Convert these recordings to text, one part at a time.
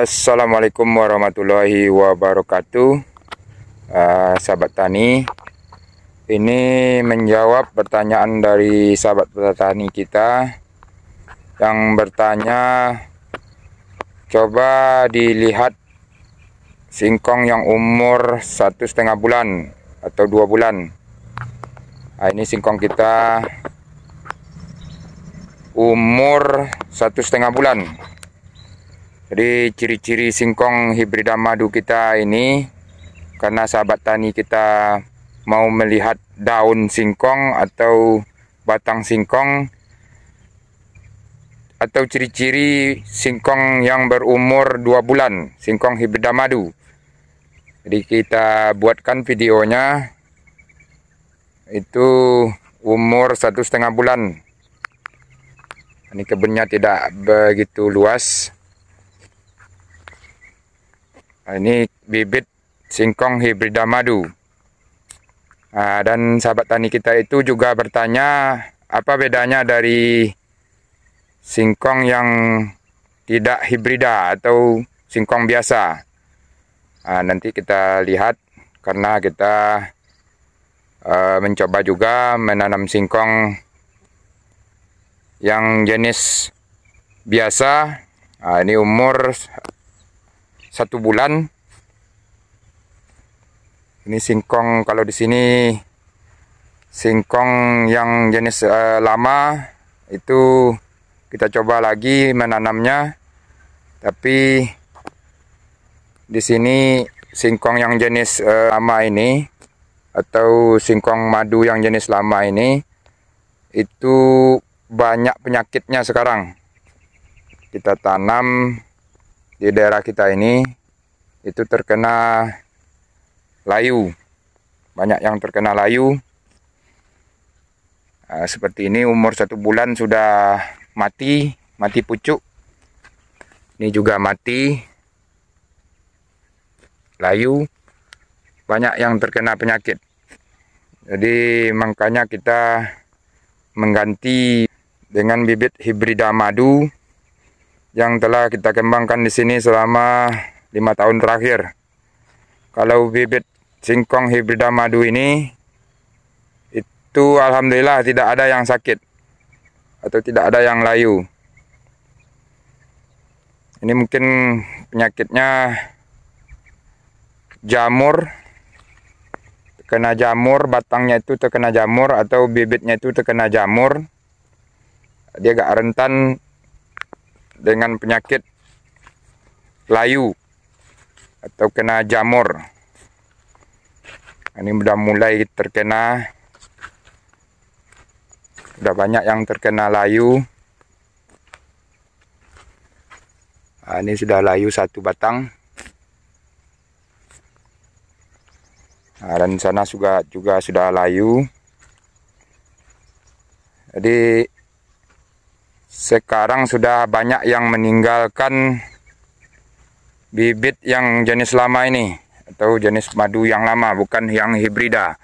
Assalamualaikum warahmatullahi wabarakatuh uh, Sahabat Tani Ini menjawab pertanyaan dari sahabat petani kita Yang bertanya Coba dilihat singkong yang umur satu setengah bulan atau dua bulan nah, ini singkong kita umur satu setengah bulan jadi ciri-ciri singkong hibrida madu kita ini karena sahabat tani kita mau melihat daun singkong atau batang singkong atau ciri-ciri singkong yang berumur 2 bulan, singkong hibrida madu. Jadi kita buatkan videonya itu umur satu setengah bulan. Ini kebunnya tidak begitu luas. Ah, ini bibit singkong hibrida madu nah, dan sahabat tani kita itu juga bertanya apa bedanya dari singkong yang tidak hibrida atau singkong biasa nah, nanti kita lihat karena kita uh, mencoba juga menanam singkong yang jenis biasa nah, ini umur satu bulan. Ini singkong kalau di sini singkong yang jenis uh, lama itu kita coba lagi menanamnya. Tapi di sini singkong yang jenis uh, lama ini atau singkong madu yang jenis lama ini itu banyak penyakitnya sekarang kita tanam di daerah kita ini itu terkena layu banyak yang terkena layu nah, seperti ini umur satu bulan sudah mati mati pucuk ini juga mati layu banyak yang terkena penyakit jadi makanya kita mengganti dengan bibit hibrida madu yang telah kita kembangkan di sini selama lima tahun terakhir. Kalau bibit singkong hibrida madu ini itu alhamdulillah tidak ada yang sakit atau tidak ada yang layu. Ini mungkin penyakitnya jamur terkena jamur, batangnya itu terkena jamur atau bibitnya itu terkena jamur. Dia agak rentan dengan penyakit layu atau kena jamur. Ini sudah mulai terkena sudah banyak yang terkena layu. Ah, ini sudah layu satu batang. Nah, dan sana juga juga sudah layu. Jadi sekarang sudah banyak yang meninggalkan bibit yang jenis lama ini atau jenis madu yang lama bukan yang hibrida.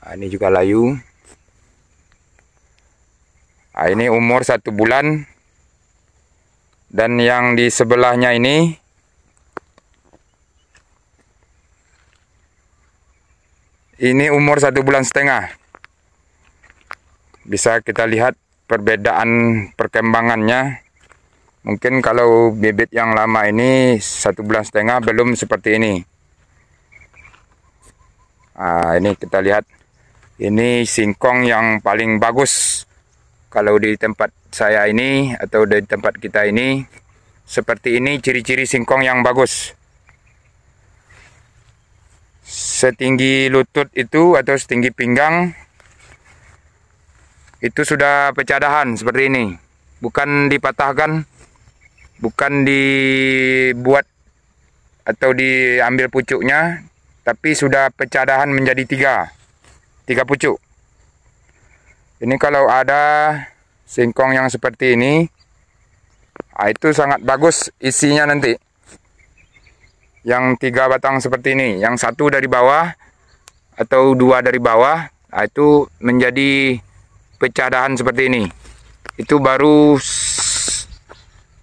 Nah, ini juga layu. Nah, ini umur satu bulan dan yang di sebelahnya ini ini umur satu bulan setengah bisa kita lihat perbedaan perkembangannya mungkin kalau bibit yang lama ini satu bulan setengah belum seperti ini nah, ini kita lihat ini singkong yang paling bagus kalau di tempat saya ini atau di tempat kita ini seperti ini ciri-ciri singkong yang bagus setinggi lutut itu atau setinggi pinggang itu sudah pecadahan seperti ini bukan dipatahkan bukan dibuat atau diambil pucuknya tapi sudah pecadahan menjadi tiga tiga pucuk ini kalau ada singkong yang seperti ini ah, itu sangat bagus isinya nanti yang tiga batang seperti ini yang satu dari bawah atau dua dari bawah ah, itu menjadi pecahan seperti ini itu baru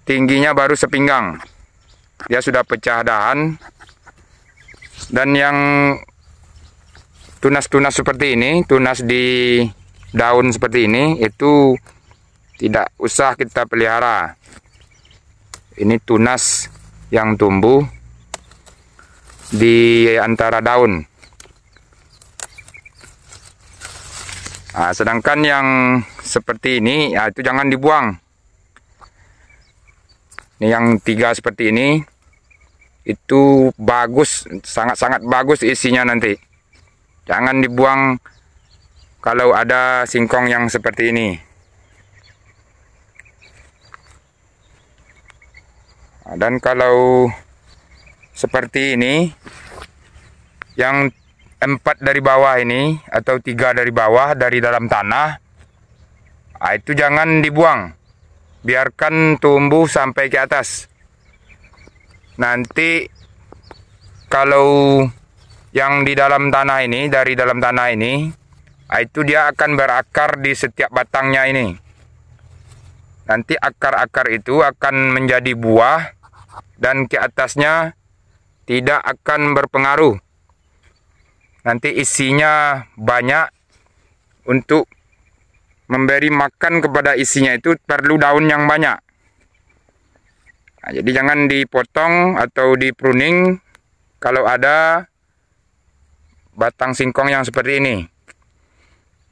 tingginya baru sepinggang dia sudah pecah dahan dan yang tunas-tunas seperti ini tunas di daun seperti ini itu tidak usah kita pelihara ini tunas yang tumbuh di antara daun Nah, sedangkan yang seperti ini, ya itu jangan dibuang. Ini yang tiga seperti ini, itu bagus, sangat-sangat bagus isinya nanti. Jangan dibuang kalau ada singkong yang seperti ini. Ah, dan kalau seperti ini, yang empat dari bawah ini atau tiga dari bawah dari dalam tanah nah, itu jangan dibuang biarkan tumbuh sampai ke atas nanti kalau yang di dalam tanah ini dari dalam tanah ini nah, itu dia akan berakar di setiap batangnya ini nanti akar-akar itu akan menjadi buah dan ke atasnya tidak akan berpengaruh nanti isinya banyak untuk memberi makan kepada isinya itu perlu daun yang banyak nah, jadi jangan dipotong atau dipruning kalau ada batang singkong yang seperti ini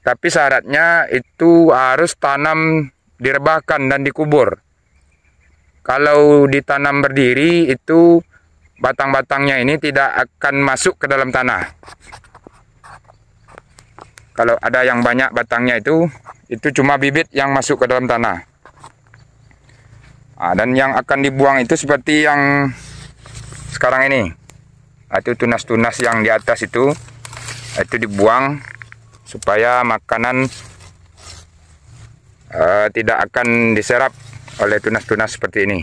tapi syaratnya itu harus tanam direbahkan dan dikubur kalau ditanam berdiri itu batang-batangnya ini tidak akan masuk ke dalam tanah. Kalau ada yang banyak batangnya itu, itu cuma bibit yang masuk ke dalam tanah. Nah, dan yang akan dibuang itu seperti yang sekarang ini. Nah, itu tunas-tunas yang di atas itu, ah, itu dibuang supaya makanan uh, tidak akan diserap oleh tunas-tunas seperti ini.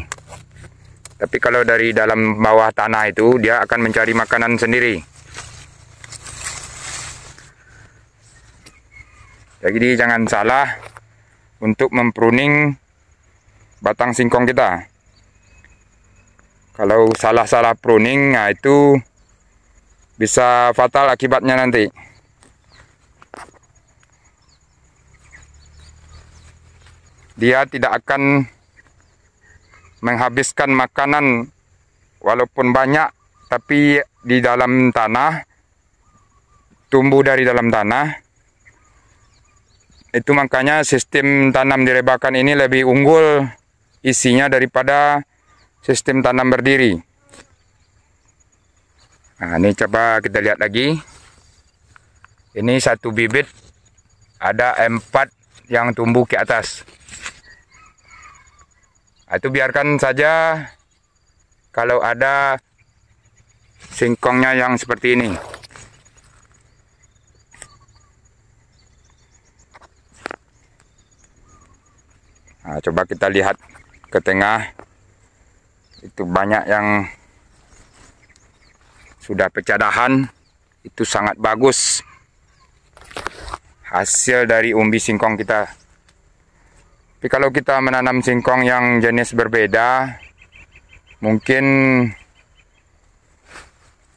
Tapi kalau dari dalam bawah tanah itu dia akan mencari makanan sendiri. Jadi jangan salah untuk mempruning batang singkong kita. Kalau salah-salah pruning, nah itu bisa fatal akibatnya nanti. Dia tidak akan menghabiskan makanan walaupun banyak tapi di dalam tanah tumbuh dari dalam tanah itu makanya sistem tanam direbakan ini lebih unggul isinya daripada sistem tanam berdiri nah ini coba kita lihat lagi ini satu bibit ada empat yang tumbuh ke atas Ah, itu biarkan saja kalau ada singkongnya yang seperti ini. Nah, coba kita lihat ke tengah. Itu banyak yang sudah pecadahan. Itu sangat bagus. Hasil dari umbi singkong kita tapi kalau kita menanam singkong yang jenis berbeda, mungkin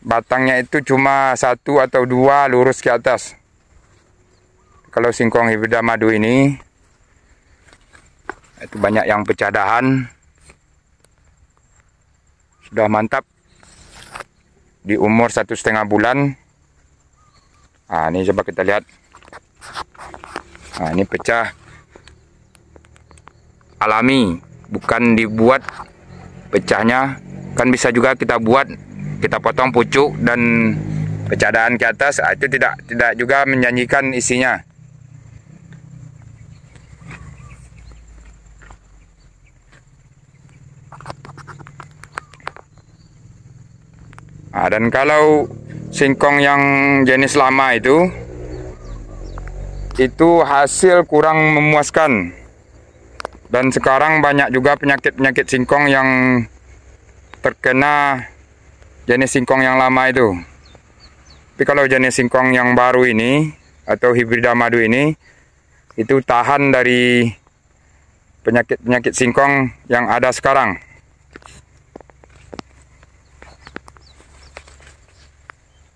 batangnya itu cuma satu atau dua lurus ke atas. Kalau singkong hibrida madu ini, itu banyak yang pecadahan. Sudah mantap. Di umur satu setengah bulan. Nah, ini coba kita lihat. Nah, ini pecah alami bukan dibuat pecahnya kan bisa juga kita buat kita potong pucuk dan pecadaan ke atas ah, itu tidak tidak juga menyanyikan isinya nah, dan kalau singkong yang jenis lama itu itu hasil kurang memuaskan dan sekarang banyak juga penyakit-penyakit singkong yang terkena jenis singkong yang lama itu tapi kalau jenis singkong yang baru ini atau hibrida madu ini itu tahan dari penyakit-penyakit singkong yang ada sekarang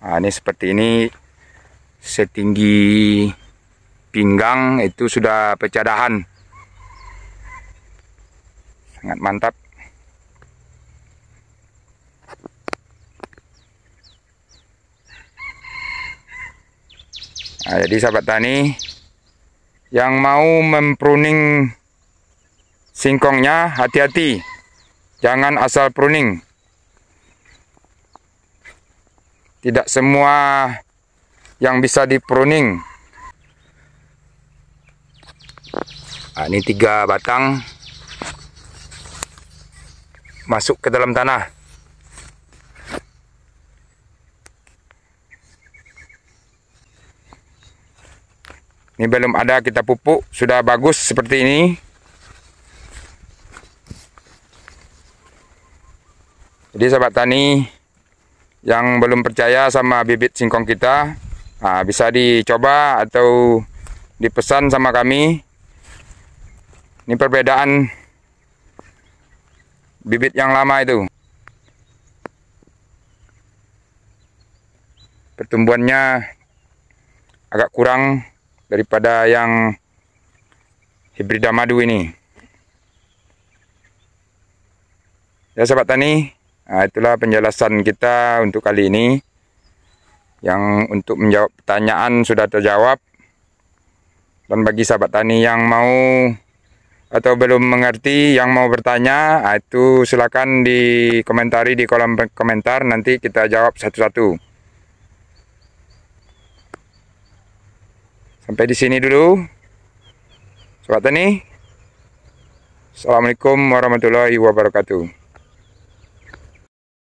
nah, ini seperti ini setinggi pinggang itu sudah pecah dahan sangat mantap nah, jadi sahabat tani yang mau mempruning singkongnya hati-hati jangan asal pruning tidak semua yang bisa dipruning nah, ini tiga batang masuk ke dalam tanah ini belum ada kita pupuk sudah bagus seperti ini jadi sahabat tani yang belum percaya sama bibit singkong kita nah, bisa dicoba atau dipesan sama kami ini perbedaan bibit yang lama itu. Pertumbuhannya agak kurang daripada yang hibrida madu ini. Ya sahabat tani, nah, itulah penjelasan kita untuk kali ini. Yang untuk menjawab pertanyaan sudah terjawab. Dan bagi sahabat tani yang mau atau belum mengerti yang mau bertanya ah, itu silakan di komentari di kolom komentar nanti kita jawab satu-satu sampai di sini dulu selamat tani assalamualaikum warahmatullahi wabarakatuh